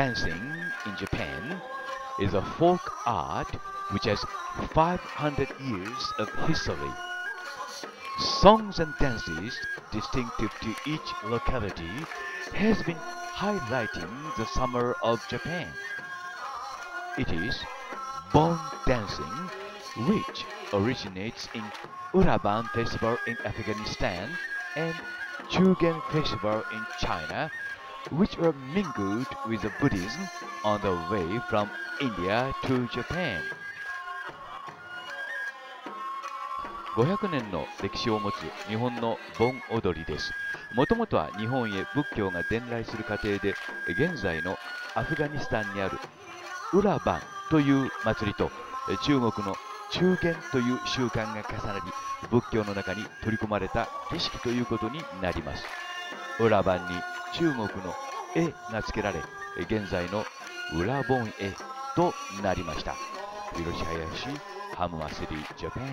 dancing in Japan is a folk art which has 500 years of history. Songs and dances distinctive to each locality has been highlighting the summer of Japan. It is Bon dancing which originates in Uraban festival in Afghanistan and Chugen festival in China which were mingled with the Buddhism on the way from India to Japan 500年の歴史を持つ日本の盆踊りですもともとは日本へ仏教が伝来する過程で現在のアフガニスタンにあるウラバンという祭りと中国の中元という習慣が重なり仏教の中に取り込まれた儀式ということになります裏版に中国の「絵が付けられ現在の裏本絵となりました広林ハムアスリジャパン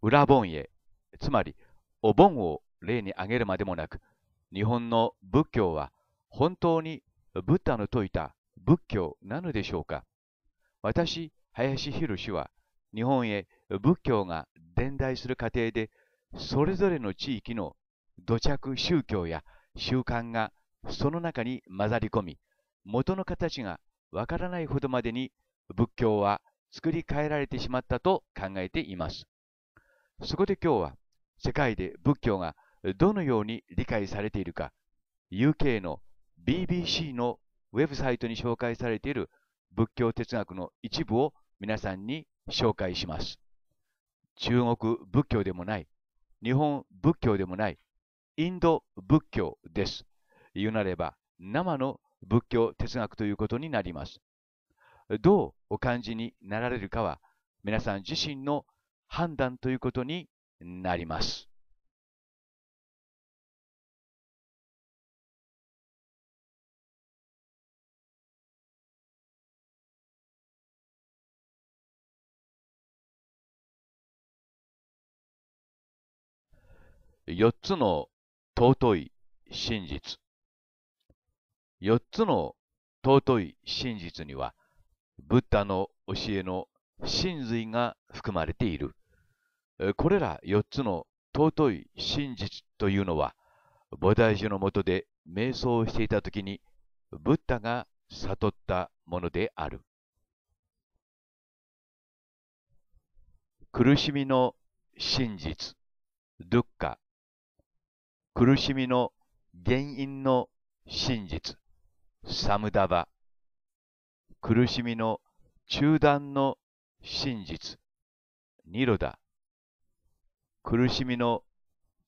裏盆絵つまりお盆を例に挙げるまでもなく日本の仏教は本当にブッダの説いた仏教なのでしょうか私林博は日本へ仏教が伝来する過程で、それぞれの地域の土着宗教や習慣がその中に混ざり込み、元の形がわからないほどまでに仏教は作り変えられてしまったと考えています。そこで今日は世界で仏教がどのように理解されているか、UK の BBC のウェブサイトに紹介されている仏教哲学の一部を皆さんに紹介します。中国仏教でもない、日本仏教でもない、インド仏教です。言うなれば、生の仏教哲学ということになります。どうお感じになられるかは、皆さん自身の判断ということになります。4つの尊い真実。4つの尊い真実には、ブッダの教えの真髄が含まれている。これら4つの尊い真実というのは、菩提樹の下で瞑想していた時に、ブッダが悟ったものである。苦しみの真実、ドゥッカ苦しみの原因の真実、サムダバ。苦しみの中断の真実、ニロダ。苦しみの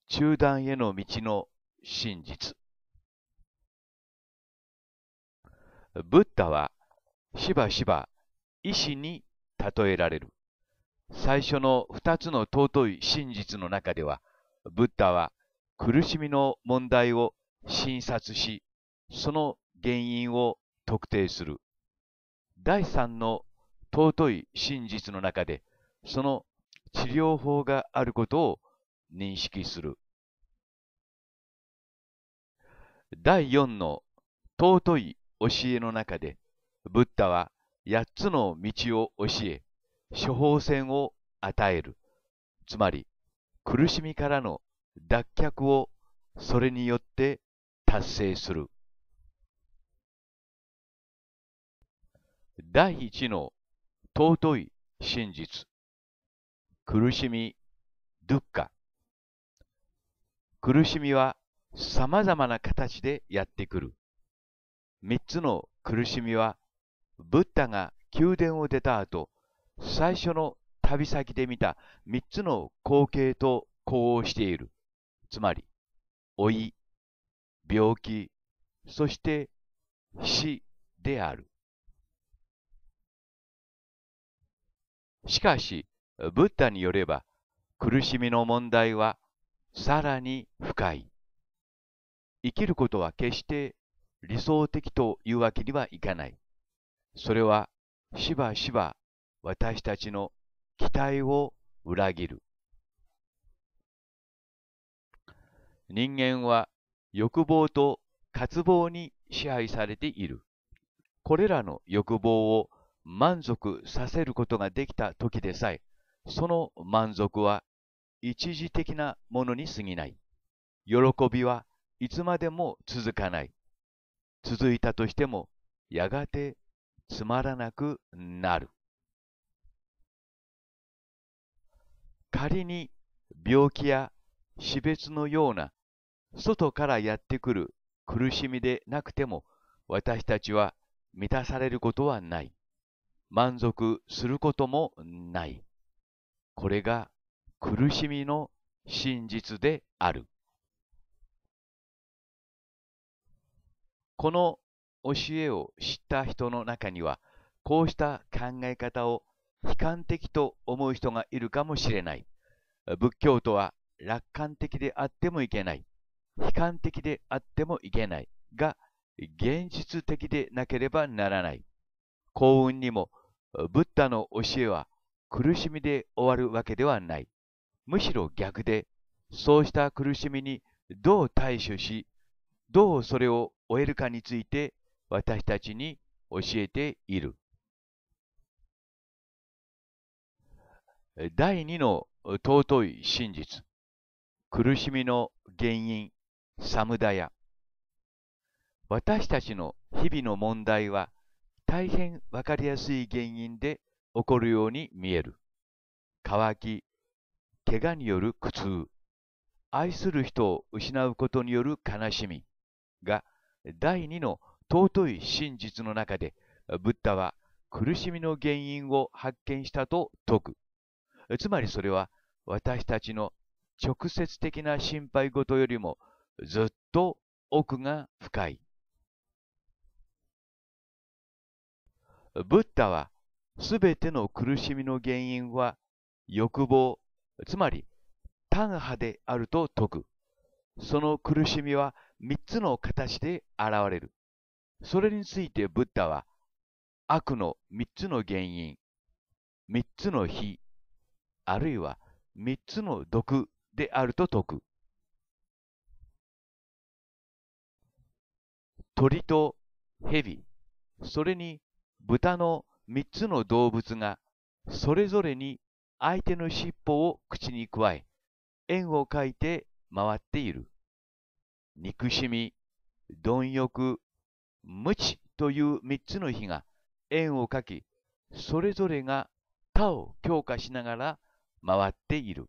中断への道の真実。ブッダはしばしば意志に例えられる。最初の二つの尊い真実の中では、ブッダは苦しみの問題を診察し、その原因を特定する。第三の尊い真実の中で、その治療法があることを認識する。第四の尊い教えの中で、ブッダは八つの道を教え、処方箋を与える。つまり、苦しみからの脱却をそれによって達成する。第一の尊い真実。苦しみ、ドゥッカ。苦しみは様々な形でやってくる。三つの苦しみは、ブッダが宮殿を出た後、最初の旅先で見た三つの光景と呼応している。つまり、老い、病気、そして死である。しかし、ブッダによれば、苦しみの問題はさらに深い。生きることは決して理想的というわけにはいかない。それはしばしば私たちの期待を裏切る。人間は欲望と渇望に支配されている。これらの欲望を満足させることができた時でさえ、その満足は一時的なものに過ぎない。喜びはいつまでも続かない。続いたとしても、やがてつまらなくなる。仮に病気や死別のような、外からやってくる苦しみでなくても、私たちは満たされることはない。満足することもない。これが苦しみの真実である。この教えを知った人の中には、こうした考え方を悲観的と思う人がいるかもしれない。仏教とは楽観的であってもいけない。悲観的であってもいけない。が、現実的でなければならない。幸運にも、ブッダの教えは苦しみで終わるわけではない。むしろ逆で、そうした苦しみにどう対処し、どうそれを終えるかについて私たちに教えている。第2の尊い真実。苦しみの原因、サムダヤ。私たちの日々の問題は大変わかりやすい原因で起こるように見える。乾き、怪我による苦痛、愛する人を失うことによる悲しみが第二の尊い真実の中でブッダは苦しみの原因を発見したと説く。つまりそれは私たちの直接的な心配事よりもずっと奥が深い。ブッダはすべての苦しみの原因は欲望、つまり単派であると説く。その苦しみは三つの形で現れる。それについてブッダは悪の三つの原因、三つの非、あるいは三つの毒であると説く。鳥と蛇、それに豚の三つの動物が、それぞれに相手の尻尾を口に加え、円を描いて回っている。憎しみ、貪欲、無知という三つの火が円を描き、それぞれが他を強化しながら回っている。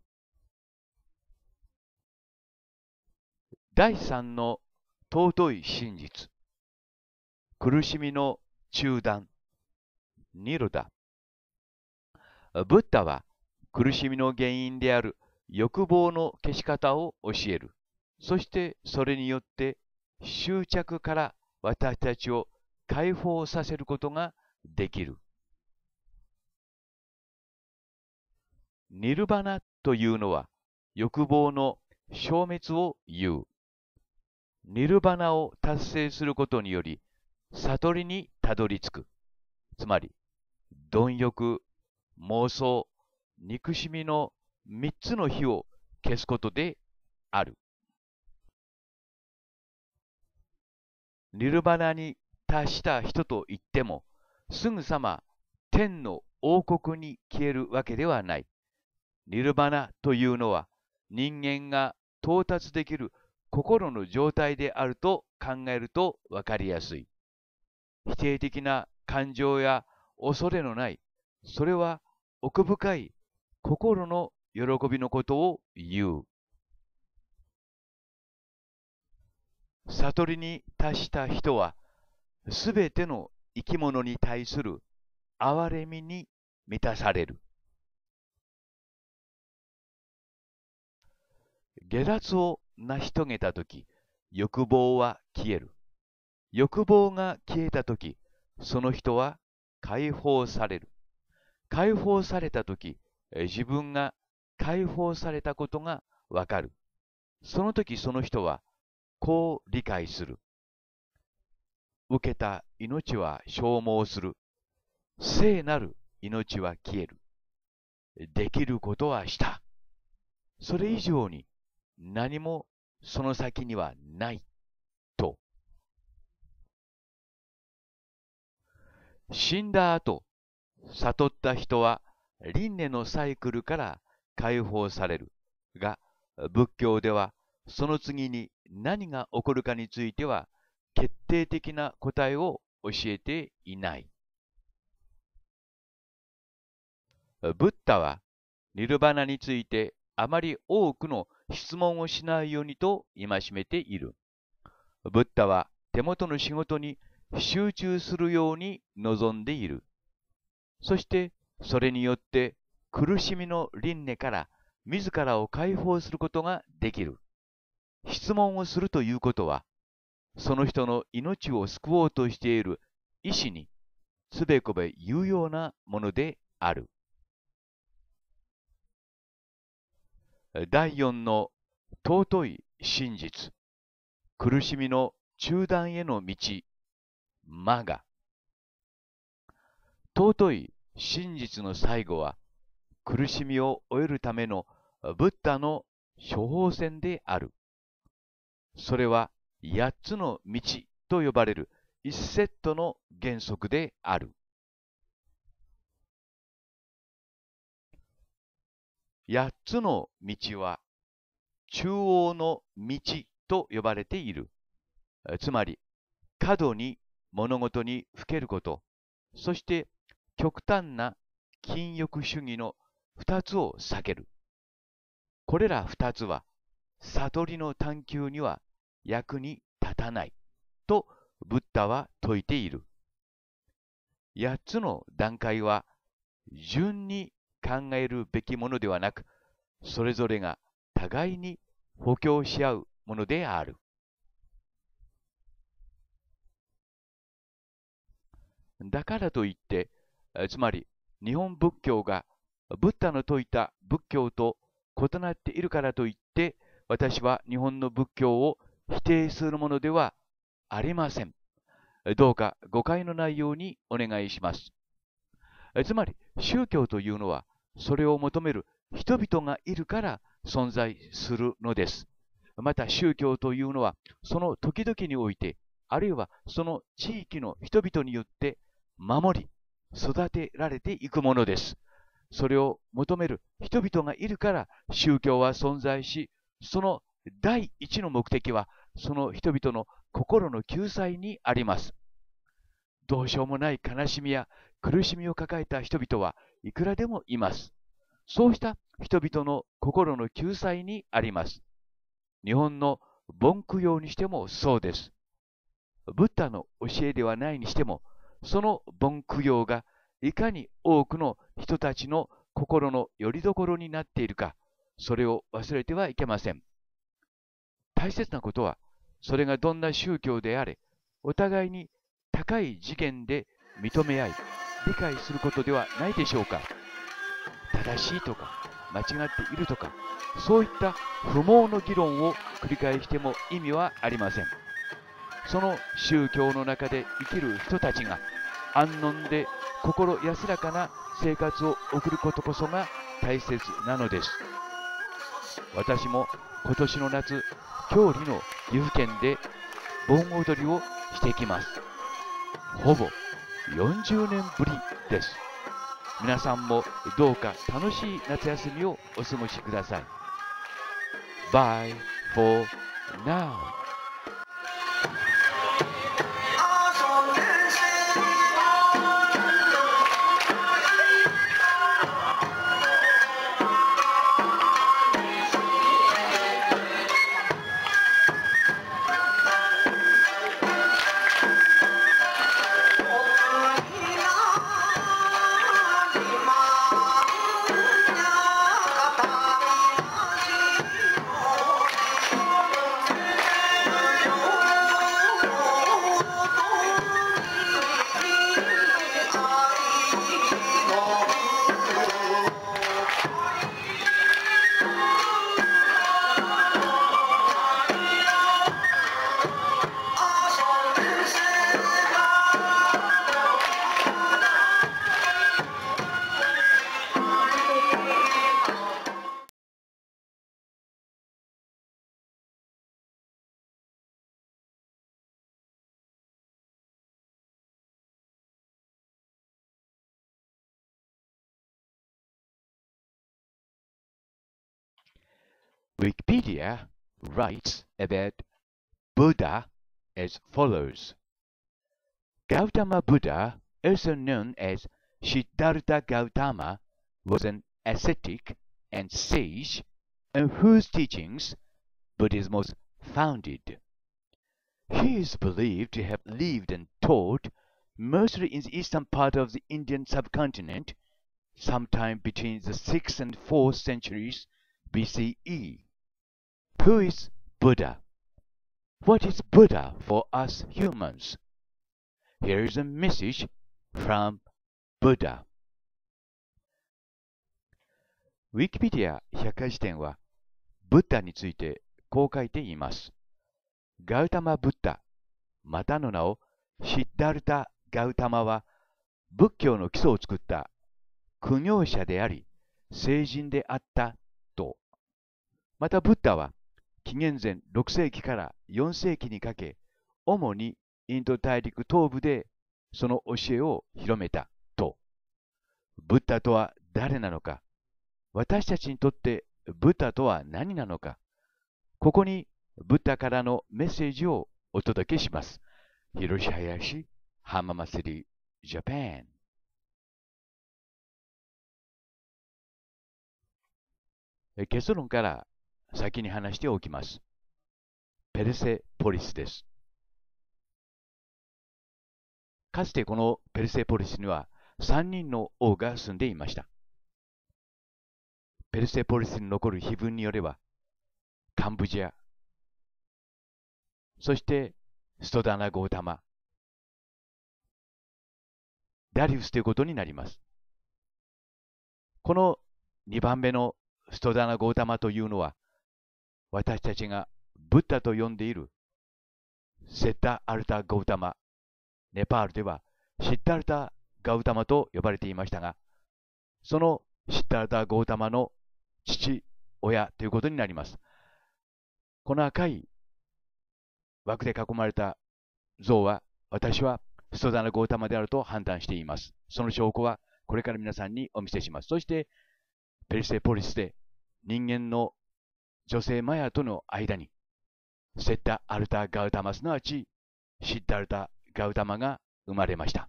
第三の尊い真実。苦しみの中断。ニルダ。ブッダは苦しみの原因である欲望の消し方を教える。そしてそれによって執着から私たちを解放させることができる。ニルバナというのは欲望の消滅を言う。ニルバナを達成することにより、悟りにたどり着く。つまり、貪欲、妄想、憎しみの三つの火を消すことである。ニルバナに達した人といっても、すぐさま天の王国に消えるわけではない。ニルバナというのは人間が到達できる心の状態であると考えるとわかりやすい。否定的な感情や恐れのない、それは奥深い心の喜びのことを言う。悟りに達した人は、すべての生き物に対する憐れみに満たされる。下脱を成し遂げたとき、欲望は消える。欲望が消えたとき、その人は解放される。解放されたとき、自分が解放されたことがわかる。その時その人はこう理解する。受けた命は消耗する。聖なる命は消える。できることはした。それ以上に何もその先にはないと。死んだ後、悟った人は輪廻のサイクルから解放されるが、仏教ではその次に何が起こるかについては決定的な答えを教えていない。ブッダはニルバナについてあまり多くの質問をしないようにと戒めている。ブッダは手元の仕事に集中するように望んでいる。そしてそれによって苦しみの輪廻から自らを解放することができる。質問をするということは、その人の命を救おうとしている意志につべこべ有用なものである。第4の尊い真実、苦しみの中断への道、マガ。尊い真実の最後は、苦しみを終えるためのブッダの処方箋である。それは八つの道と呼ばれる一セットの原則である。8つの道は中央の道と呼ばれている。つまり、過度に物事にふけること、そして極端な禁欲主義の2つを避ける。これら2つは悟りの探求には役に立たないとブッダは説いている。8つの段階は順に考えるべきものではなく、それぞれが互いに補強し合うものである。だからといって、つまり日本仏教がブッダの説いた仏教と異なっているからといって、私は日本の仏教を否定するものではありません。どうか誤解のないようにお願いします。つまり宗教というのはそれを求める人々がいるから存在するのです。また宗教というのは、その時々において、あるいはその地域の人々によって守り、育てられていくものです。それを求める人々がいるから宗教は存在し、その第一の目的は、その人々の心の救済にあります。どうしようもない悲しみや苦しみを抱えた人々は、いくらでもいます。そうした人々の心の救済にあります。日本の盆供養にしてもそうです。ブッダの教えではないにしても、その盆供養がいかに多くの人たちの心の拠り所になっているか、それを忘れてはいけません。大切なことは、それがどんな宗教であれ、お互いに高い次元で認め合い、理解することではないでしょうか正しいとか間違っているとかそういった不毛の議論を繰り返しても意味はありませんその宗教の中で生きる人たちが安穏で心安らかな生活を送ることこそが大切なのです私も今年の夏郷里の岐阜県で盆踊りをしてきますほぼ40年ぶりです皆さんもどうか楽しい夏休みをお過ごしください Bye for now writes about Buddha as follows Gautama Buddha, also known as Siddhartha Gautama, was an ascetic and sage on whose teachings Buddhism was founded. He is believed to have lived and taught mostly in the eastern part of the Indian subcontinent, sometime between the 6th and 4th centuries BCE. Who is Buddha? What is Buddha for us humans? Here is a message from Buddha. Wikipedia 百科事典は、ブッダについてこう書いています。ガウタマ・ブッダ、またの名をシッダルタ・ガウタマは、仏教の基礎を作った苦行者であり、聖人であったと。またブッダは、紀元前6世紀から4世紀にかけ、主にインド大陸東部でその教えを広めたと。ブッダとは誰なのか私たちにとってブッダとは何なのかここにブッダからのメッセージをお届けします。広し林浜祭りジャパン結論から先に話しておきます。ペルセポリスです。かつてこのペルセポリスには3人の王が住んでいました。ペルセポリスに残る碑文によれば、カンブジア、そしてストダナゴータマ、ダリウスということになります。この2番目のストダナゴータマというのは、私たちがブッダと呼んでいるセッタ・アルタ・ガウタマ、ネパールではシッタ・アルタ・ガウタマと呼ばれていましたが、そのシッタ・アルタ・ガウタマの父親ということになります。この赤い枠で囲まれた像は、私はストダナ・ゴータマであると判断しています。その証拠は、これから皆さんにお見せします。そして、ペルセポリスで人間の女性マヤとの間に、セッタ・アルタ・ガウタマすなわち、シッダルタ・ガウタマが生まれました。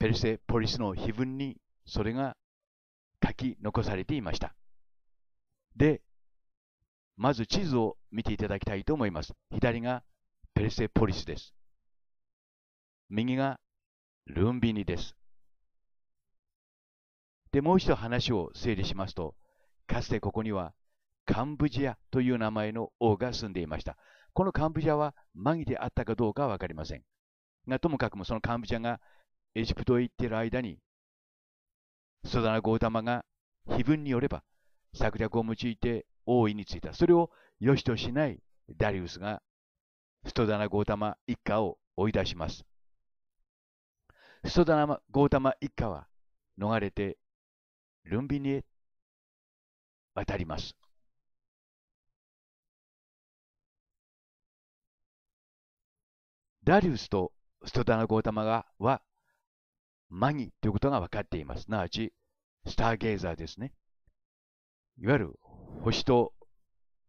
ペルセポリスの碑文にそれが書き残されていました。で、まず地図を見ていただきたいと思います。左がペルセポリスです。右がルンビニです。で、もう一度話を整理しますと、かつてここにはカンブジアという名前の王が住んでいました。このカンブジアはマギであったかどうかはわかりません。が、ともかくもそのカンブジアがエジプトへ行っている間に、ソダナゴータマが碑文によれば策略を用いて王位についた。それを良しとしないダリウスがストダナゴータマ一家を追い出します。ストダナゴータマ一家は逃れてルンビニへ渡ります。ダリウスとストダナ・ゴータマがはマギということが分かっています。すなわち、スターゲイザーですね。いわゆる星と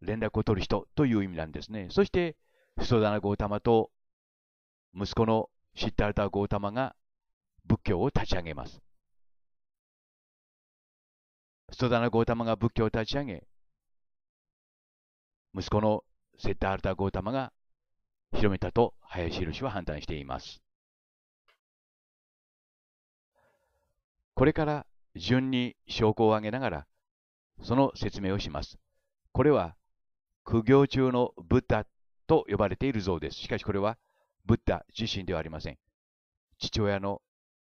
連絡を取る人という意味なんですね。そして、ストダナ・ゴータマと息子のシッタルタ・ゴータマが仏教を立ち上げます。ストダナ・ゴータマが仏教を立ち上げ、息子のセッタールタ・ゴータマが広めたと林宏は判断しています。これから順に証拠を挙げながら、その説明をします。これは、苦行中のブッダと呼ばれている像です。しかしこれは、ブッダ自身ではありません。父親の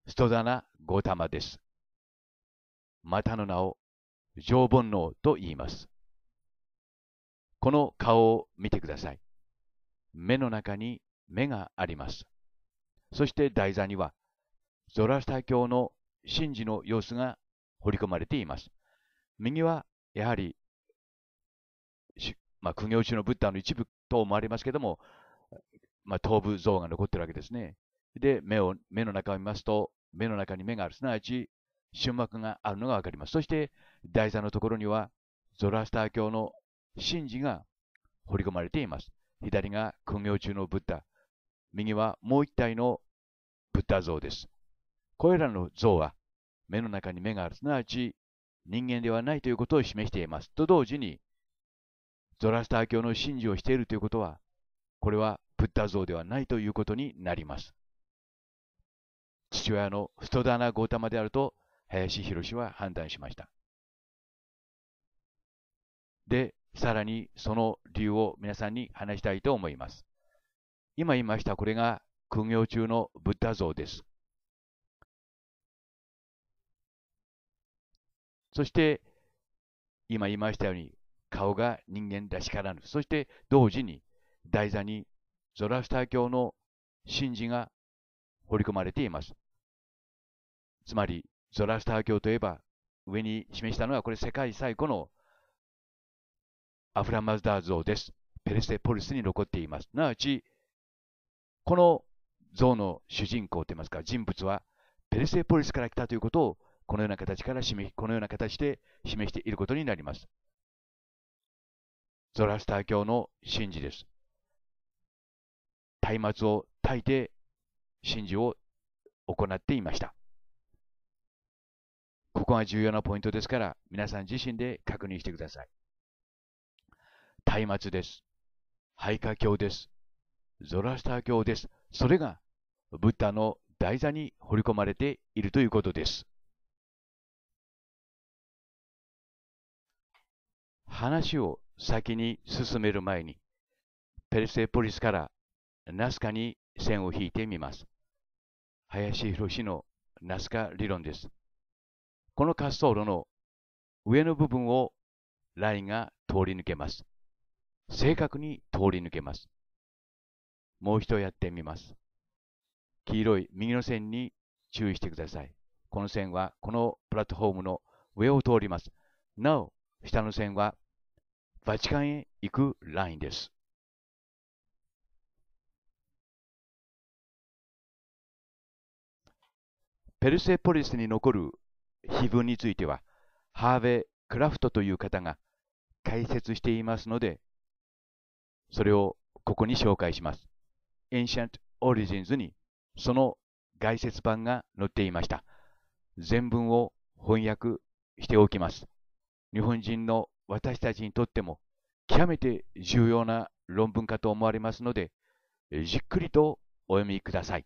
ストダナ・ゴタマです。またの名を、常煩悩と言います。この顔を見てください。目の中に目があります。そして台座には、ゾラスタ教の神事の様子が彫り込まれています。右は、やはり、まあ、苦行中のブッダの一部等もありますけども、まあ、頭部像が残ってるわけですね。で、目を、目の中を見ますと、目の中に目がある。すなわち、瞬幕があるのがわかります。そして、台座のところには、ゾラスター教の神事が彫り込まれています。左が苦行中のブッダ、右はもう一体のブッダ像です。これらの像は、目の中に目がある、すなわち人間ではないということを示しています。と同時に、ゾラスター教の信事をしているということは、これはブッダ像ではないということになります。父親のストダナ・ゴータマであると、林博は判断しました。で、さらにその理由を皆さんに話したいと思います。今言いましたこれが苦行中のブッダ像です。そして今言いましたように顔が人間らしからぬ。そして同時に台座にゾラスター教の神事が彫り込まれています。つまりゾラスター教といえば上に示したのはこれ世界最古のアフラマズダー像です。ペレステポリスに残っています。なわちこの像の主人公といいますか、人物はペルセポリスから来たということを、このような形から示、このような形で示していることになります。ゾラスター教の神事です。松明を焚いて神事を行っていました。ここが重要なポイントですから、皆さん自身で確認してください。松明です。廃家教です。ゾラスター教です。それが、ブッダの台座に彫り込まれているということです。話を先に進める前に、ペルセポリスからナスカに線を引いてみます。林博のナスカ理論です。この滑走路の上の部分をラインが通り抜けます。正確に通り抜けます。もう一度やってみます。黄色い右の線に注意してください。この線はこのプラットフォームの上を通ります。なお、下の線はバチカンへ行くラインです。ペルセポリスに残る碑文については、ハーベイ・クラフトという方が解説していますので、それをここに紹介します。Ancient Origins にその外説版が載っていました。全文を翻訳しておきます。日本人の私たちにとっても極めて重要な論文かと思われますので、じっくりとお読みください。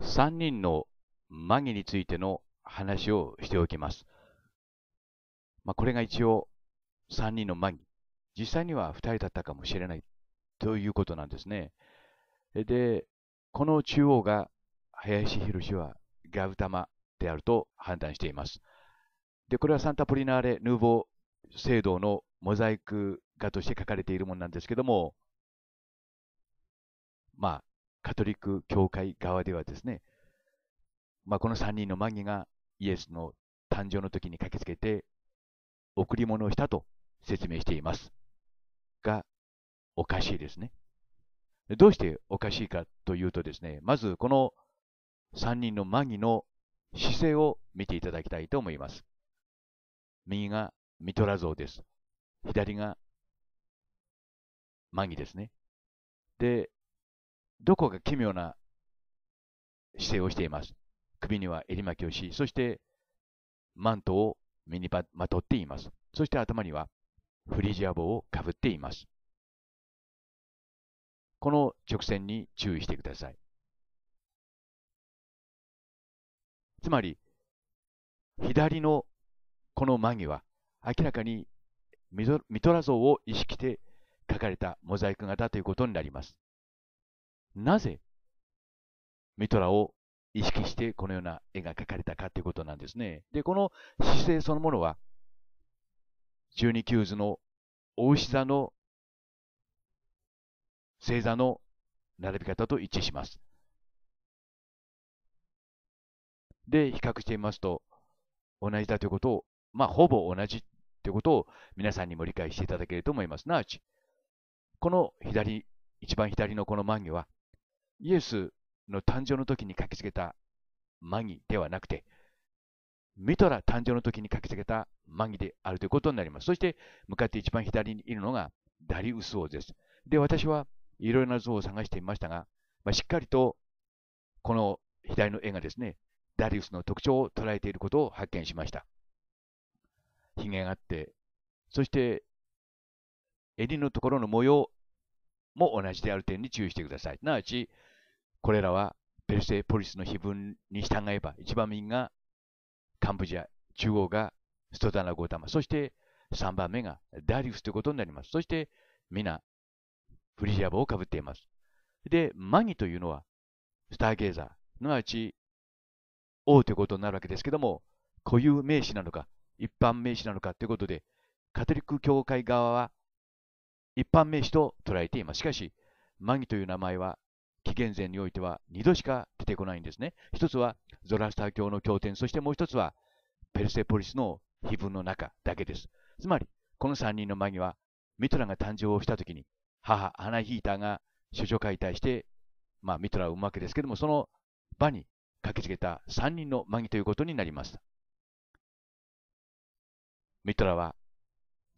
3人のマギについての話をしておきます。まあ、これが一応3人のマギ。実際には2人だったかもしれないということなんですね。で、この中央が林博はガウタマであると判断しています。で、これはサンタポリナーレ・ヌーボー聖堂のモザイク画として書かれているものなんですけども、まあ、カトリック教会側ではですね、まあ、この3人のマギがイエスの誕生の時に駆けつけて贈り物をしたと説明しています。が、おかしいですね。どうしておかしいかというとですね、まずこの3人のマギの姿勢を見ていただきたいと思います。右がミトラ像です。左がマギですね。で、どこか奇妙な姿勢をしています。首には襟巻きをし、そしてマントを身にまとっています。そして頭にはフリジア帽をかぶっています。この直線に注意してください。つまり、左のこの間際、明らかにミトラ像を意識して描かれたモザイク型ということになります。なぜミトラを意識してこのような絵が描かれたかということなんですね。で、この姿勢そのものは、十二球図の大牛座の星座の並び方と一致します。で、比較してみますと、同じだということを、まあ、ほぼ同じということを皆さんにも理解していただけると思いますな。ち、この左、一番左のこの万華は、イエスの誕生の時に書きつけたマギではなくて、ミトラ誕生の時に書きつけたマギであるということになります。そして、向かって一番左にいるのがダリウス王です。で、私はいろいろな像を探してみましたが、まあ、しっかりとこの左の絵がですね、ダリウスの特徴を捉えていることを発見しました。ヒゲがあって、そして襟のところの模様も同じである点に注意してください。すなわち、これらはペルセポリスの碑文に従えば、一番右がカンボジア、中央がストタナゴータマ、そして3番目がダリウスということになります。そして皆、フリジア帽をかぶっています。で、マギというのは、スターゲーザー、のわち王ということになるわけですけども、固有名詞なのか、一般名詞なのかということで、カトリック教会側は一般名詞と捉えています。しかし、マギという名前は紀元前においては2度しか出てこないんですね。一つはゾラスター教の経典、そしてもう一つはペルセポリスの碑文の中だけです。つまり、この3人の間はミトラが誕生をしたときに、母、アナヒーターが処女解体して、まあ、ミトラを産むわけですけども、その場に駆けつけた3人の間際ということになりました。ミトラは、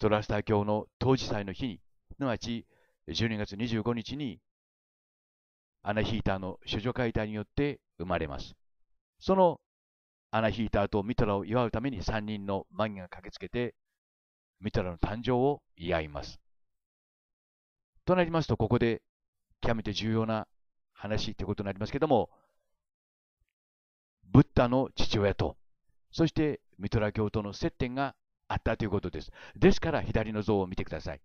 ゾラスター教の当時祭の日に、すなわち12月25日にアナヒーターの処女解体によって生まれます。そのアナヒーターとミトラを祝うために3人のマギが駆けつけて、ミトラの誕生を祝います。となりますと、ここで極めて重要な話ということになりますけども、ブッダの父親と、そしてミトラ教との接点があったということです。ですから左の像を見てください。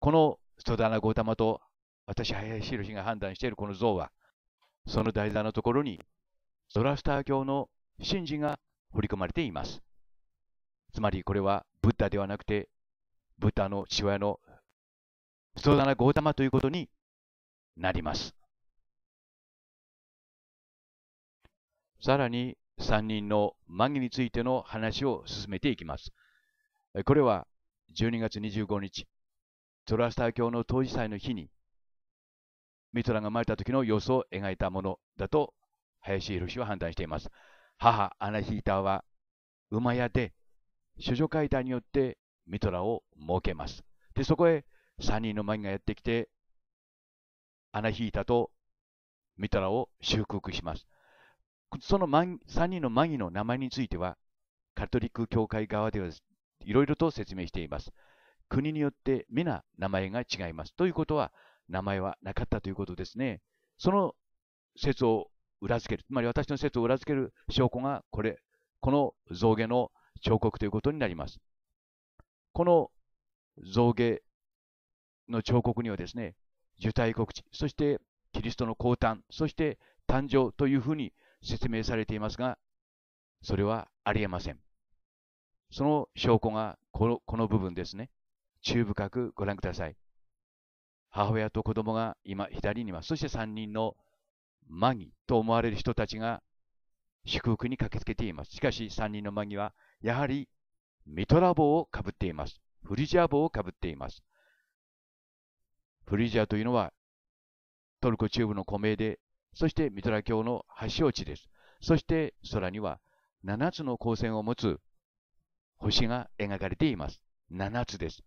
このストダーナ・ゴータマと私、林宏が判断しているこの像は、その台座のところに、ゾラスター教の神事が彫り込まれています。つまりこれは、ブッダではなくて、ブッダの父親のそうだな、ゴータマということになります。さらに、三人のマギについての話を進めていきます。これは、12月25日、ゾラスター教の当事祭の日に、ミトラが生まれた時の様子を描いたものだと林博士は判断しています。母アナヒータは馬屋で処女解体によってミトラを設けます。で、そこへ3人のマギがやってきて、アナヒータとミトラを祝福します。その3人のマギの名前については、カトリック教会側ではいろいろと説明しています。国によって皆名前が違います。ということは、名前はなかったということですね。その説を裏付ける、つまり私の説を裏付ける証拠がこれ、この象牙の彫刻ということになります。この象牙の彫刻にはですね、受胎告知、そしてキリストの降誕、そして誕生というふうに説明されていますが、それはありえません。その証拠がこのこの部分ですね。注意深くご覧ください。母親と子供が今左にいます。そして3人のマギと思われる人たちが祝福に駆けつけています。しかし3人のマギはやはりミトラ帽をかぶっています。フリジア帽をかぶっています。フリジアというのはトルコ中部の古名で、そしてミトラ教の発祥地です。そして空には7つの光線を持つ星が描かれています。7つです。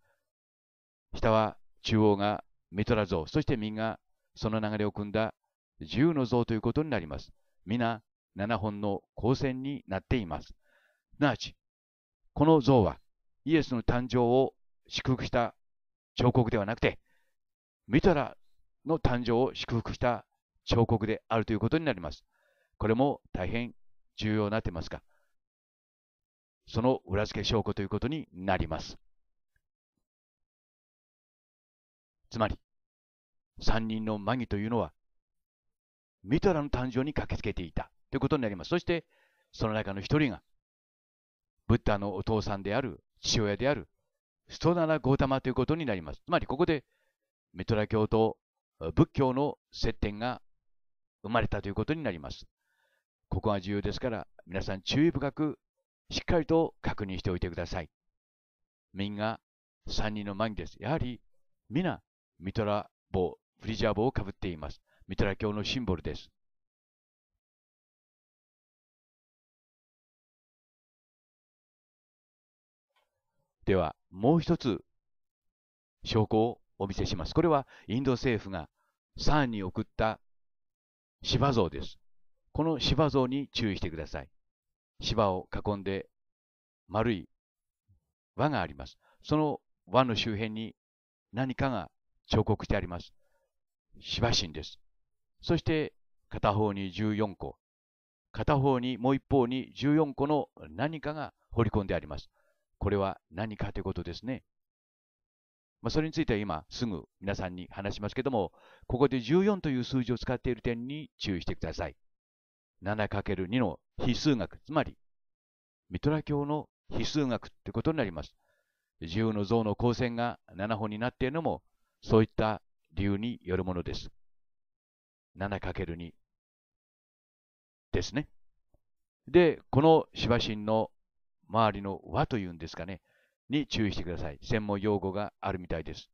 下は中央がミトラ像、そしてみんなその流れを組んだ10の像ということになります。皆7本の光線になっています。すなわち、この像はイエスの誕生を祝福した彫刻ではなくて、ミトラの誕生を祝福した彫刻であるということになります。これも大変重要になっていますが、その裏付け証拠ということになります。つまり、三人のマギというのは、ミトラの誕生に駆けつけていたということになります。そして、その中の一人が、ブッダのお父さんである、父親である、ストナラ・ゴータマということになります。つまり、ここで、ミトラ教と仏教の接点が生まれたということになります。ここが重要ですから、皆さん注意深く、しっかりと確認しておいてください。みんな、三人のマギです。やはり、皆、ミトラ帽、フリジャー帽をかぶっています。ミトラ教のシンボルです。では、もう一つ証拠をお見せします。これはインド政府がサーンに送った芝像です。この芝像に注意してください。芝を囲んで丸い輪があります。その輪の周辺に何かが彫刻してあります。芝神です。そして片方に14個、片方にもう一方に14個の何かが彫り込んであります。これは何かということですね。まあ、それについては今すぐ皆さんに話しますけども、ここで14という数字を使っている点に注意してください。7×2 の比数学、つまり、ミトラ教の比数学ってことになります。10の像の光線が7本になっているのもそういった理由によるものです。7×2 ですね。で、この芝神の周りの輪というんですかね、に注意してください。専門用語があるみたいです。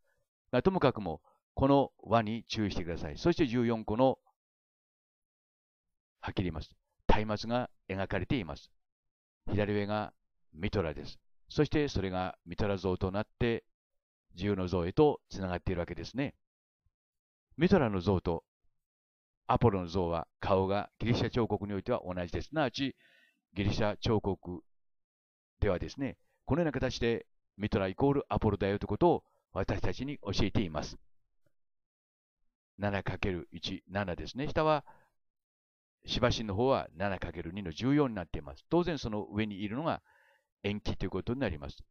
まあ、ともかくも、この輪に注意してください。そして14個の、はっきり言います。松明が描かれています。左上がミトラです。そしてそれがミトラ像となって自由の像へとつながっているわけですね。ミトラの像とアポロの像は顔がギリシャ彫刻においては同じです。なわち、ギリシャ彫刻ではですね、このような形でミトライコールアポロだよということを私たちに教えています。7×1、7ですね。下は、しばしの方は 7×2 の14になっています。当然その上にいるのが延期ということになります。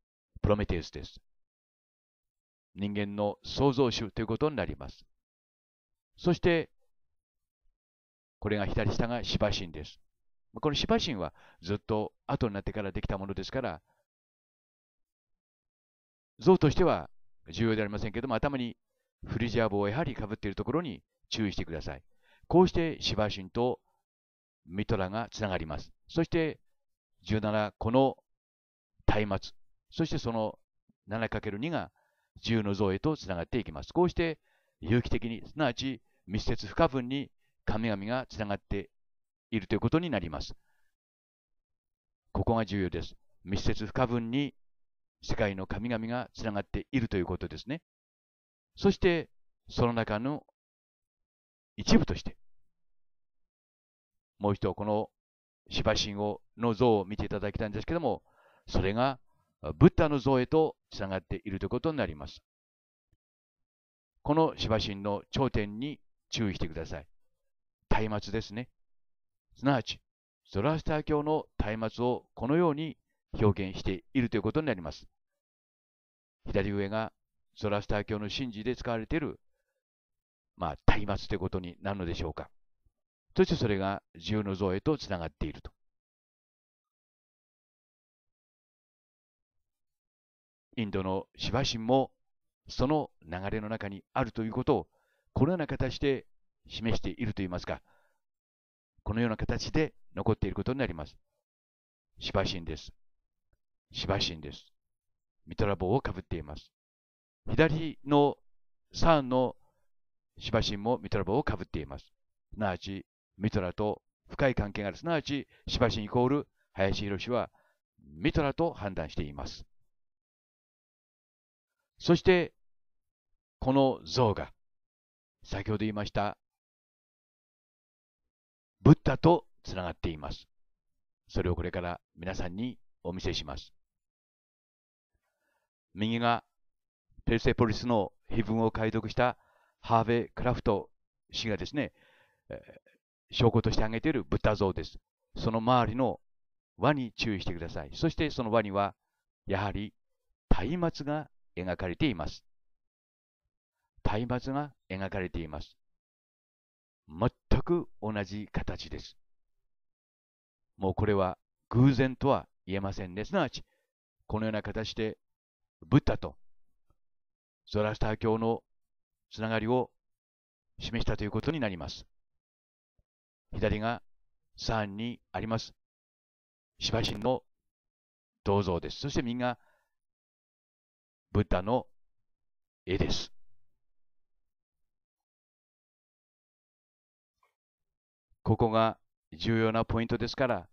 プロメテウスです。人間の創造主ということになります。そして、これが左下が芝神です。この芝神はずっと後になってからできたものですから、像としては重要でありませんけども、頭にフリジア帽をやはりかぶっているところに注意してください。こうして芝神とミトラがつながります。そして17、この松明、そしてその 7×2 が自由の像へとつながっていきます。こうして、有機的に、すなわち密接不可分に神々がつながっているということになります。ここが重要です。密接不可分に世界の神々がつながっているということですね。そして、その中の一部として、もう一度この芝神を、の像を見ていただきたいんですけども、それがブッダの像へと繋がっているということになります。この芝神の頂点に注意してください。松明ですね。すなわち、ゾラスター教の松明をこのように表現しているということになります。左上がゾラスター教の神事で使われている、まあ、松明ということになるのでしょうか。そしてそれが自由の像へとつながっていると。インドのシバ神もその流れの中にあるということをこのような形で示しているといいますかこのような形で残っていることになります。シバ神です。シバ神です。ミトラ棒をかぶっています。左のサーンのシバ神もミトラ棒をかぶっています。すなわち、ミトラと深い関係がある。すなわち、シバ神イコール林博はミトラと判断しています。そして、この像が、先ほど言いました、ブッダとつながっています。それをこれから皆さんにお見せします。右がペルセポリスの碑文を解読したハーベイ・クラフト氏がですね、証拠として挙げているブッダ像です。その周りの輪に注意してください。そしてその輪には、やはり松明が描かれています。松明が描かれています。全く同じ形です。もうこれは偶然とは言えませんね。すなわち、このような形で、ブッダとゾラスター教のつながりを示したということになります。左が3にあります。芝神の銅像です。そして右がブの絵です。ここが重要なポイントですから、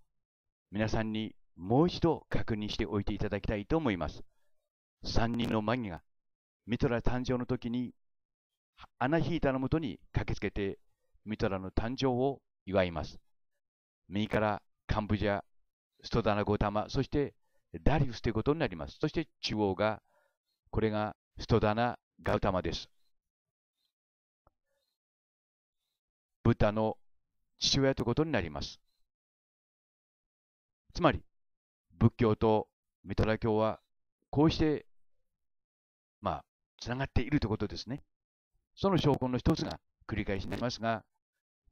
皆さんにもう一度確認しておいていただきたいと思います。三人のマギがミトラ誕生の時にアナヒータのもとに駆けつけてミトラの誕生を祝います。右からカンブジャ、ストダナゴタマ、そしてダリウスということになります。そして中央がこれがストダナ・ガウタマです。ブの父親ということになります。つまり、仏教とミトラ教は、こうして、まあ、つながっているということですね。その証拠の一つが、繰り返しになりますが、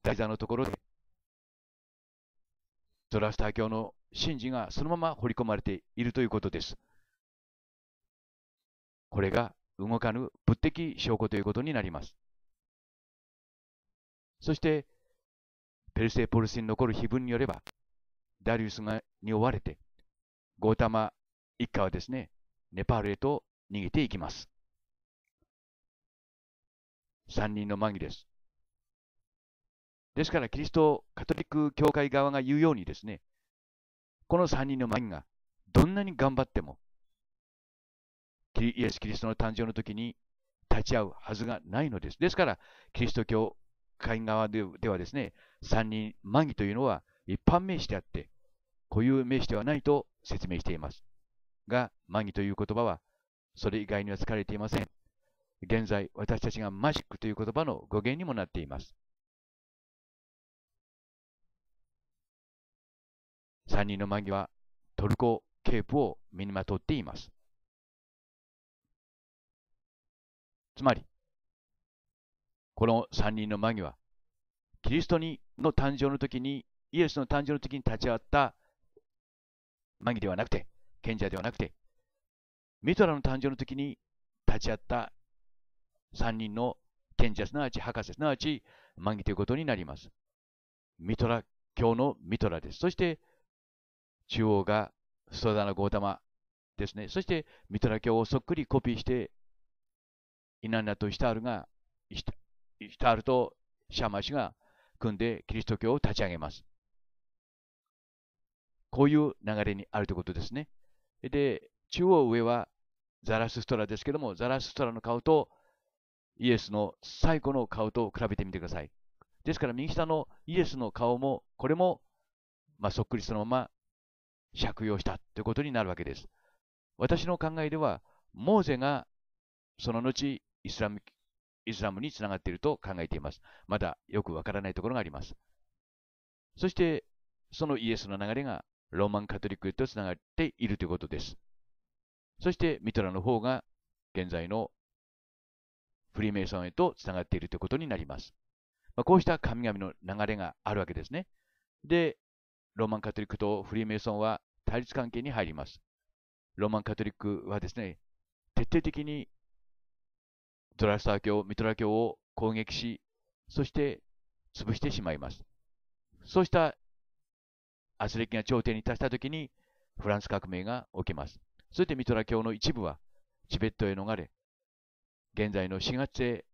台座のところで、ゾラスター教の神事がそのまま彫り込まれているということです。これが動かぬ物的証拠ということになります。そして、ペルセポリスに残る碑文によれば、ダリウスがに追われて、ゴータマ一家はですね、ネパールへと逃げていきます。三人の間木です。ですから、キリストカトリック教会側が言うようにですね、この三人の間木がどんなに頑張ってもイエス・キリストの誕生の時に立ち会うはずがないのです。ですから、キリスト教会側ではですね、三人間義というのは一般名詞であって、固有名詞ではないと説明しています。が、間義という言葉は、それ以外には使われていません。現在、私たちがマジックという言葉の語源にもなっています。三人の間際はトルコケープを身にまとっています。つまり、この3人の間際、キリストにの誕生の時に、イエスの誕生の時に立ち会った間際ではなくて、賢者ではなくて、ミトラの誕生の時に立ち会った3人の賢者すなわち博士すなわち間際ということになります。ミトラ教のミトラです。そして中央がストダナ・ゴータマですね。そしてミトラ教をそっくりコピーしてイナンナとイシタールが、イシタールとシャマシが組んでキリスト教を立ち上げます。こういう流れにあるということですね。で、中央上はザラスストラですけども、ザラスストラの顔とイエスの最古の顔と比べてみてください。ですから右下のイエスの顔も、これも、まあ、そっくりそのまま借用したということになるわけです。私の考えでは、モーゼがその後イスラムイスラムにつながっていると考えています。まだよくわからないところがあります。そして、そのイエスの流れがローマンカトリックへとつながっているということです。そして、ミトラの方が現在のフリーメイソンへとつながっているということになります。まあ、こうした神々の流れがあるわけですね。で、ローマンカトリックとフリーメイソンは対立関係に入ります。ローマンカトリックはですね、徹底的にトラスター教、ミトラ教を攻撃し、そして潰してしまいます。そうした圧力が頂点に達したときに、フランス革命が起きます。そしてミトラ教の一部はチベットへ逃れ、現在の4月へ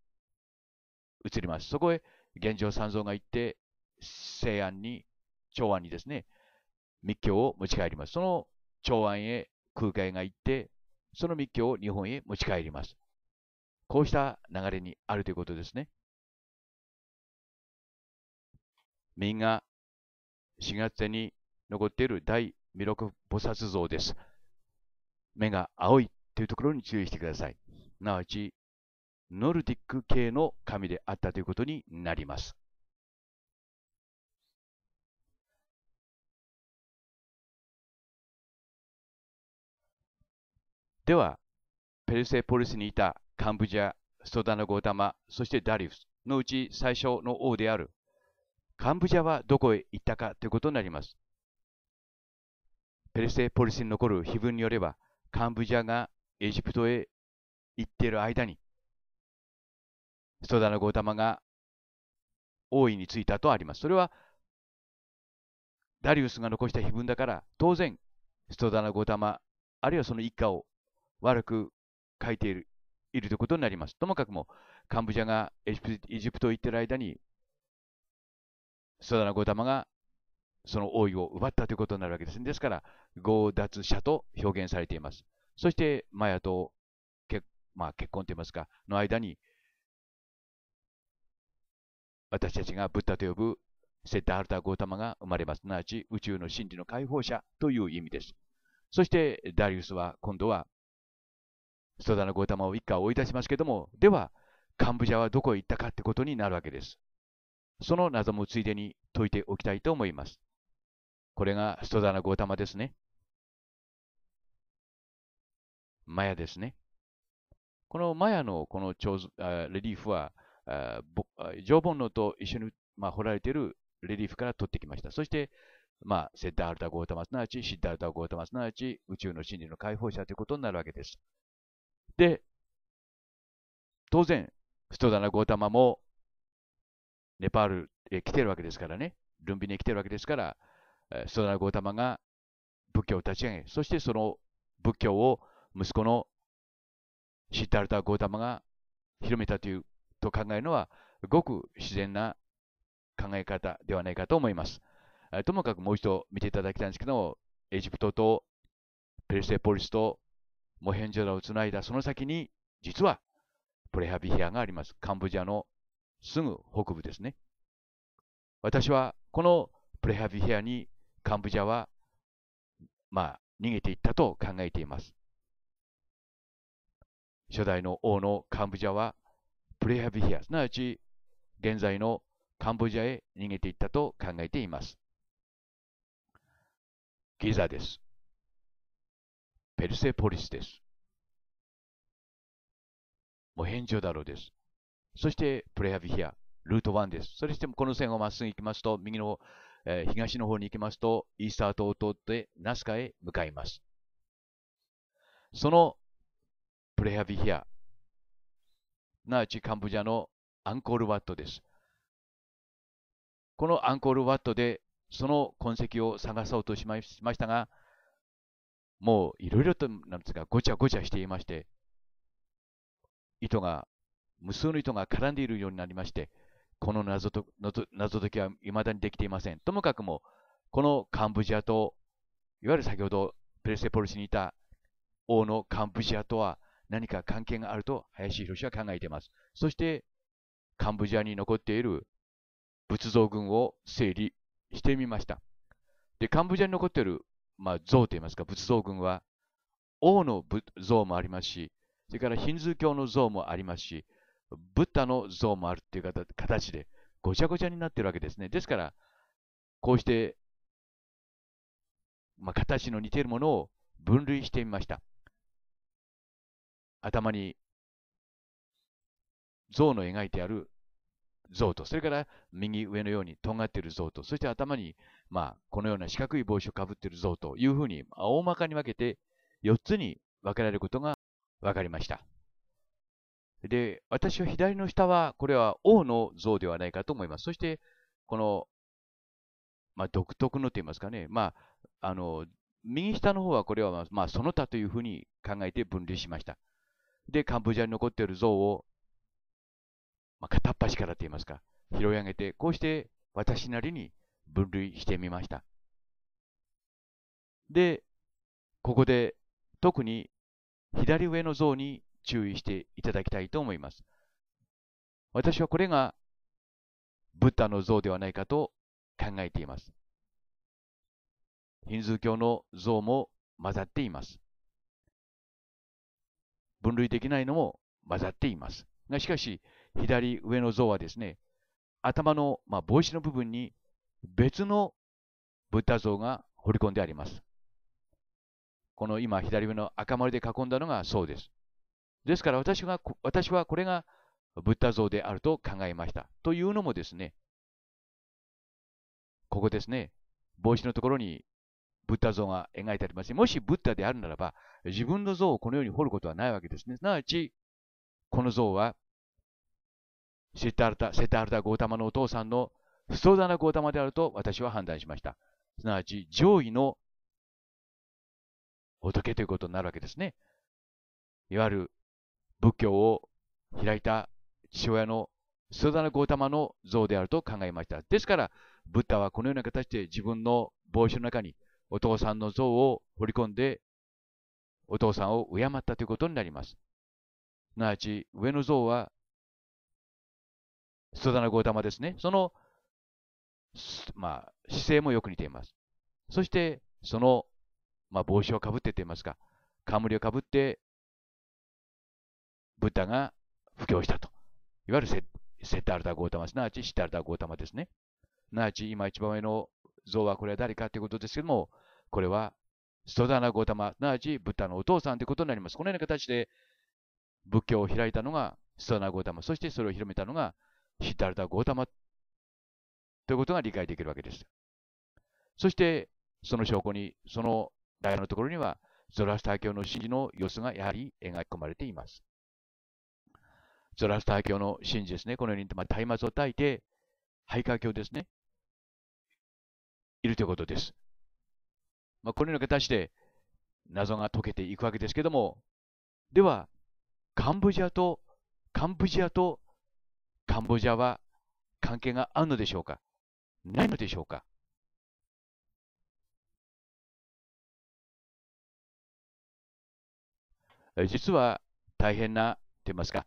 移ります。そこへ現状三蔵が行って、西安に、長安にですね、密教を持ち帰ります。その長安へ空海が行って、その密教を日本へ持ち帰ります。こうした流れにあるということですね。みんな4月手に残っている大弥勒菩薩像です。目が青いというところに注意してください。なおち、ノルディック系の神であったということになります。では、ペルセポリスにいたカンブジャ、ストダナゴータマ、そしてダリウスのうち最初の王であるカンブジャはどこへ行ったかということになります。ペルセポリスに残る碑文によれば、カンブジャがエジプトへ行っている間に、ストダナゴータマが王位についたとあります。それは、ダリウスが残した碑文だから、当然、ストダナゴータマ、あるいはその一家を悪く書いているいるということになります。ともかくも、カンブジャがエジプト行ってる間に、ソダナ・ゴータマがその王位を奪ったということになるわけです。ですから、強奪者と表現されています。そして、マヤと結,、まあ、結婚といいますか、の間に、私たちがブッダと呼ぶセッタ・ハルタ・ゴータマが生まれます。すなわち宇宙の真理の解放者という意味です。そして、ダリウスは今度は人だのタマを一家追い出しますけども、では、カンブジャはどこへ行ったかってことになるわけです。その謎もついでに解いておきたいと思います。これがストナ・ゴータマですね。マヤですね。このマヤのこのレリーフは、ジョボンのと一緒に、まあ、彫られているレリーフから取ってきました。そして、まあ、セッダールタ・ゴータマ、すなわちシッダアルタ・ゴータマ、すなわち宇宙の真理の解放者ということになるわけです。で、当然、トダナ・ゴータマもネパールへ来てるわけですからね、ルンビに来てるわけですから、トダナ・ゴータマが仏教を立ち上げ、そしてその仏教を息子のシッタルタ・ゴータマが広めたというと考えるのは、ごく自然な考え方ではないかと思います。ともかくもう一度見ていただきたいんですけどエジプトとペルセポリスとモヘンジョダをつないだその先に、実はプレハビヒアがあります。カンボジアのすぐ北部ですね。私はこのプレハビヒアにカンボジアは、まあ、逃げていったと考えています。初代の王のカンボジアは、プレハビヒア、すなわち現在のカンボジアへ逃げていったと考えています。ギザです。ペルセポリスです。モヘンジョダロです。そして、プレハビヒア、ルート1です。それしてもこの線をまっすぐ行きますと、右の、えー、東の方に行きますと、イースター島を通ってナスカへ向かいます。そのプレハビヒア、すなわちカンボジアのアンコールワットです。このアンコールワットでその痕跡を探そうとしましたが、もういろいろと、なんですか、ごちゃごちゃしていまして、糸が、無数の糸が絡んでいるようになりまして、この謎と謎解きは未だにできていません。ともかくも、このカンボジアと、いわゆる先ほどプレセポリスにいた王のカンブジアとは何か関係があると林博士は考えています。そして、カンボジアに残っている仏像群を整理してみました。で、カンボジアに残っているまあ、像といいますか、仏像群は、王の像もありますし、それからヒンズー教の像もありますし、ブッダの像もあるという形で、ごちゃごちゃになっているわけですね。ですから、こうして、まあ、形の似ているものを分類してみました。頭に像の描いてある像と、それから右上のようにとんがっている像と、そして頭にまあ、このような四角い帽子をかぶっている像というふうに、大まかに分けて4つに分けられることが分かりました。で、私は左の下は、これは王の像ではないかと思います。そして、この、まあ、独特のと言いますかね、まあ、あの、右下の方はこれは、まあ、その他というふうに考えて分類しました。で、カンボジアに残っている像を、まあ、片っ端からと言いますか、拾い上げて、こうして私なりに分類してみました。で、ここで特に左上の像に注意していただきたいと思います。私はこれがブッダの像ではないかと考えています。ヒンズー教の像も混ざっています。分類できないのも混ざっています。がしかし、左上の像はですね、頭の、まあ、帽子の部分に別のブッダ像が彫り込んであります。この今左上の赤丸で囲んだのがそうです。ですから私が私はこれがブッダ像であると考えました。というのもですね、ここですね、帽子のところにブッダ像が描いてありますもしブッダであるならば、自分の像をこのように彫ることはないわけですね。すなわち、この像は、セタルタ、セタルタ・ゴータマのお父さんの不相談な子玉であると私は判断しました。すなわち、上位の仏ということになるわけですね。いわゆる仏教を開いた父親の不相談なゴータマの像であると考えました。ですから、ブッダはこのような形で自分の帽子の中にお父さんの像を彫り込んで、お父さんを敬ったということになります。すなわち、上の像は、スーダナ・ゴータマですね。そのまあ、姿勢もよく似ています。そして、その、まあ、帽子をかぶってと言いますか、冠をかぶって、ブッダが布教したと。いわゆるセセッタルタ・ゴータマ、すなわちシタルタ・ゴータマですね。すなわち、今一番上の像はこれは誰かということですけども、これはストダナ・ゴータマ、すなわちブッダのお父さんということになります。このような形で仏教を開いたのがストダナ・ゴータマ、そしてそれを広めたのがシタルタ・ゴータマということが理解できるわけです。そして、その証拠に、そのダイヤのところには、ゾラスター教の真理の様子がやはり描き込まれています。ゾラスター教の真実ですね。このように、まあ、松明を焚いて、ハイカー教ですね。いるということです。まあ、このような形で謎が解けていくわけですけども、では、カンボジアと、カンボジアと、カンボジアは関係があるのでしょうかないのでしょうか実は大変なと言いますか、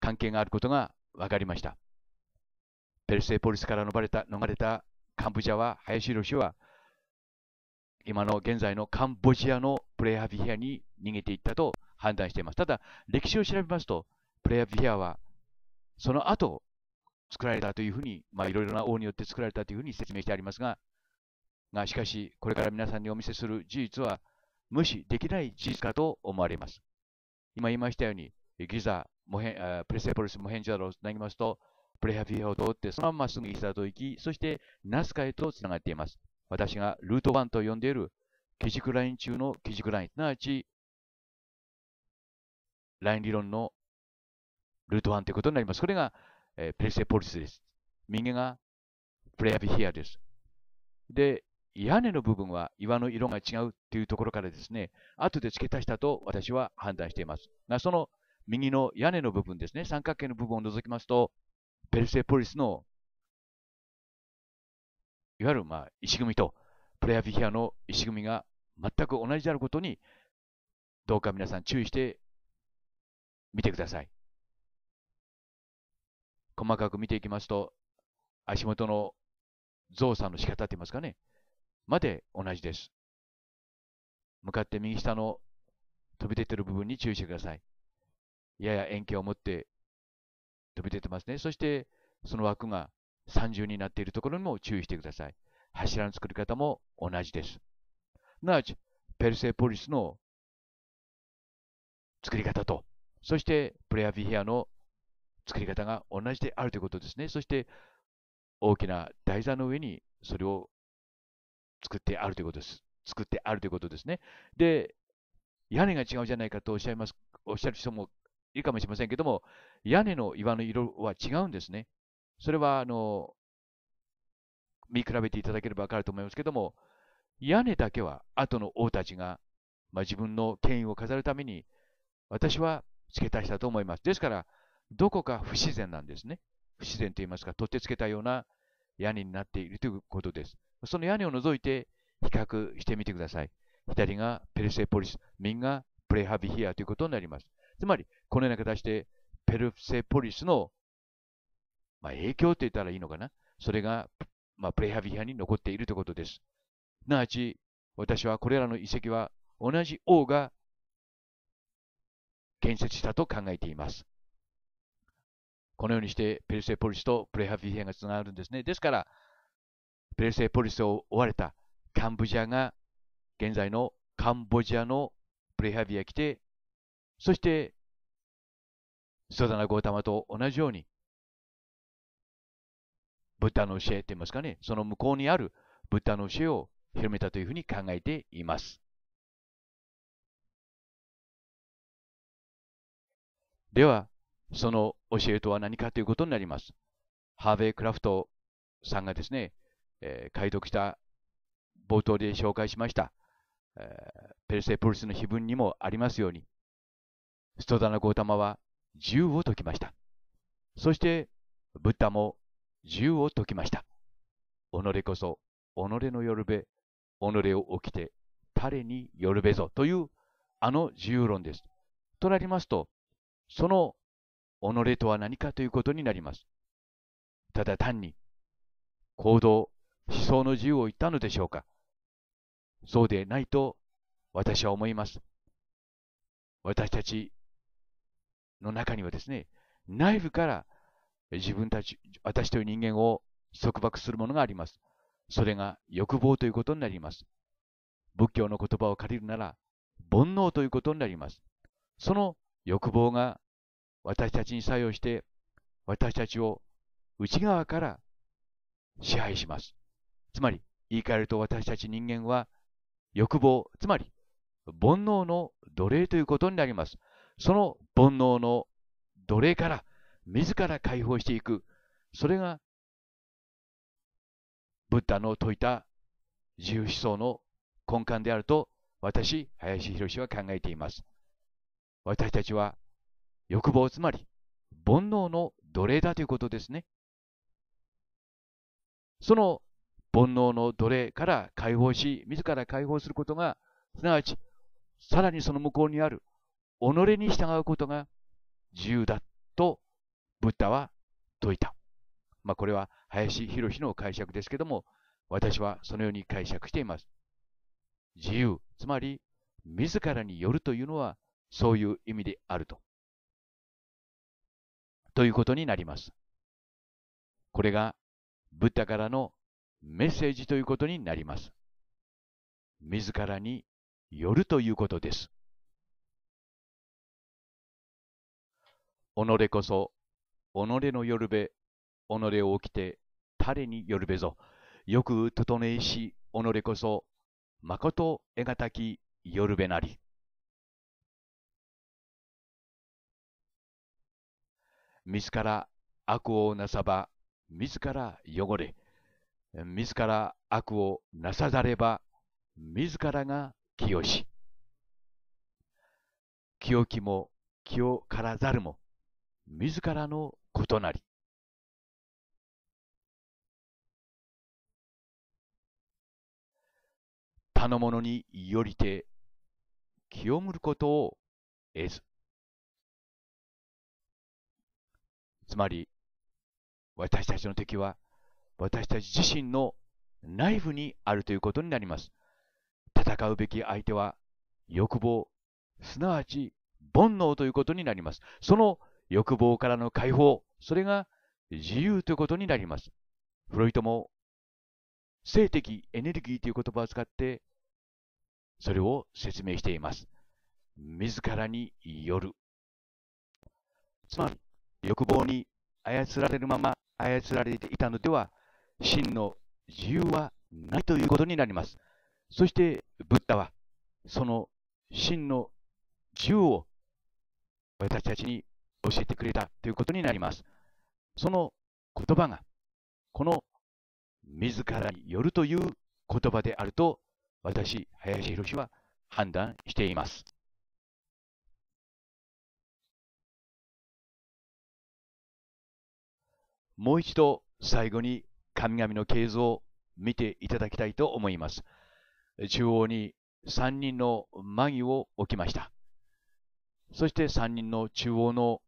関係があることが分かりました。ペルセポリスから逃れた逃れたカンボジアは、林宏は、今の現在のカンボジアのプレハビヒアに逃げていったと判断しています。ただ、歴史を調べますと、プレハビヒアは、その後、作られたというふうに、まあ、いろいろな王によって作られたというふうに説明してありますが、しかし、これから皆さんにお見せする事実は無視できない事実かと思われます。今言いましたように、ギザ、モヘプレセポリス、モヘンジャロをつなぎますと、プレハフィアを通ってそのまますぐギザと行き、そしてナスカへとつながっています。私がルート1と呼んでいる基軸ライン中の基軸ライン、すなわち、ライン理論のルート1ということになります。これがえー、プレセポリスです。右がプレアビヒアです。で、屋根の部分は岩の色が違うというところからですね、後で付け足したと私は判断しています。が、その右の屋根の部分ですね、三角形の部分を除きますと、ペルセポリスの、いわゆるまあ石組みと、プレアビヒアの石組みが全く同じであることに、どうか皆さん注意して見てください。細かく見ていきますと、足元の造作の仕方といいますかね、まで同じです。向かって右下の飛び出てる部分に注意してください。やや円形を持って飛び出てますね。そして、その枠が三重になっているところにも注意してください。柱の作り方も同じです。なわち、ペルセポリスの作り方と、そしてプレアビヘアの作り方が同じであるということですね。そして大きな台座の上にそれを作ってあるということです。作ってあるということですね。で、屋根が違うじゃないかとおっしゃいます、おっしゃる人もいるかもしれませんけども、屋根の岩の色は違うんですね。それは、あの、見比べていただければわかると思いますけども、屋根だけは後の王たちが、まあ、自分の権威を飾るために、私は付け足したと思います。ですから、どこか不自然なんですね。不自然と言いますか、取ってつけたような屋根になっているということです。その屋根を除いて比較してみてください。左がペルセポリス、右がプレハビヒアということになります。つまり、このような形でペルセポリスの、まあ、影響と言ったらいいのかな。それが、まあ、プレハビヒアに残っているということです。すなわち、私はこれらの遺跡は同じ王が建設したと考えています。このようにしてペルセポリスとプレハフィヘがつながるんですね。ですから、ペルセポリスを追われたカンボジアが現在のカンボジアのプレハビア来て、そしてソダナゴータマと同じように、ブッダの教えと言いますかね、その向こうにあるブッダの教えを広めたというふうに考えています。では、その教えとは何かということになります。ハーベイ・クラフトさんがですね、えー、解読した冒頭で紹介しました、えー、ペルセポリスの碑文にもありますように、ストダナ・ゴータマは銃を解きました。そして、ブッダも銃を解きました。己こそ、己のよるべ、己を起きて、誰によるべぞという、あの自由論です。となりますと、その己とは何かということになります。ただ単に、行動、思想の自由を言ったのでしょうか。そうでないと私は思います。私たちの中にはですね、内部から自分たち、私という人間を束縛するものがあります。それが欲望ということになります。仏教の言葉を借りるなら、煩悩ということになります。その欲望が私たちに作用して、私たちを内側から支配します。つまり、言い換えると私たち人間は欲望、つまり煩悩の奴隷ということになります。その煩悩の奴隷から自ら解放していく。それが、ブッダの説いた自由思想の根幹であると、私、林博士は考えています。私たちは欲望つまり煩悩の奴隷だということですね。その煩悩の奴隷から解放し、自ら解放することが、すなわち、さらにその向こうにある、己に従うことが自由だと、ブッダは説いた。まあ、これは林博の解釈ですけども、私はそのように解釈しています。自由、つまり、自らによるというのは、そういう意味であると。ということになります。これがブッダからのメッセージということになります。自らによるということです。己こそ、己のよるべ、己を起きて、誰によるべぞ。よく整えし、己こそ、まこと得がたきよるべなり。自ら悪をなさば、自ら汚れ、自ら悪をなさざれば、自らが清し。清きも清からざるも、自らの異なり。他の者によりて、清むることを得ず。つまり、私たちの敵は、私たち自身の内部にあるということになります。戦うべき相手は、欲望、すなわち、煩悩ということになります。その欲望からの解放、それが自由ということになります。フロイトも、性的エネルギーという言葉を使って、それを説明しています。自らによる。つまり、欲望に操られるまま操られていたのでは、真の自由はないということになります。そして、ブッダは、その真の自由を私たちに教えてくれたということになります。その言葉が、この自らによるという言葉であると、私、林博は判断しています。もう一度最後に神々の形像を見ていただきたいと思います。中央に3人のマギを置きました。そして3人の中央の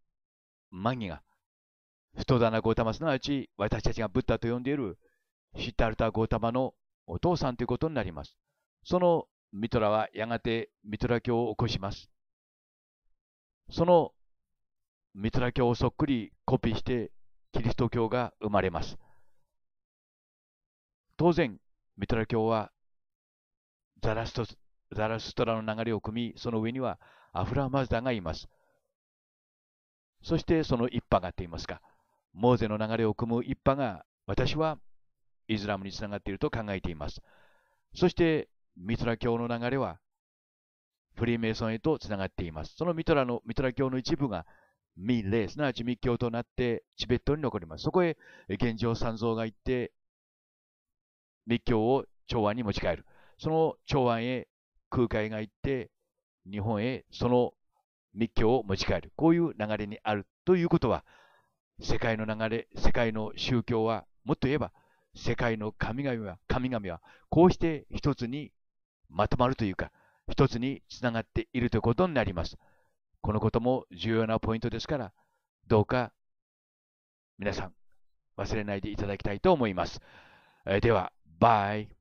マギが、太棚ゴータマすなわち私たちがブッダと呼んでいるシッタルタゴータマのお父さんということになります。そのミトラはやがてミトラ教を起こします。そのミトラ教をそっくりコピーしてキリスト教が生まれます。当然、ミトラ教はザラストザラストラの流れを組み、その上にはアフラマズダがいます。そしてその一派がっていますか、モーゼの流れを組む一派が、私はイスラムにつながっていると考えています。そして、ミトラ教の流れは、フリーメイソンへとつながっています。そのミトラのミトラ教の一部が、ミンレイ、すなわち密教となってチベットに残ります。そこへ現状三蔵が行って、密教を長安に持ち帰る。その長安へ空海が行って、日本へその密教を持ち帰る。こういう流れにあるということは、世界の流れ、世界の宗教は、もっと言えば、世界の神々は、神々は、こうして一つにまとまるというか、一つにつながっているということになります。このことも重要なポイントですから、どうか皆さん忘れないでいただきたいと思います。えでは、バイ。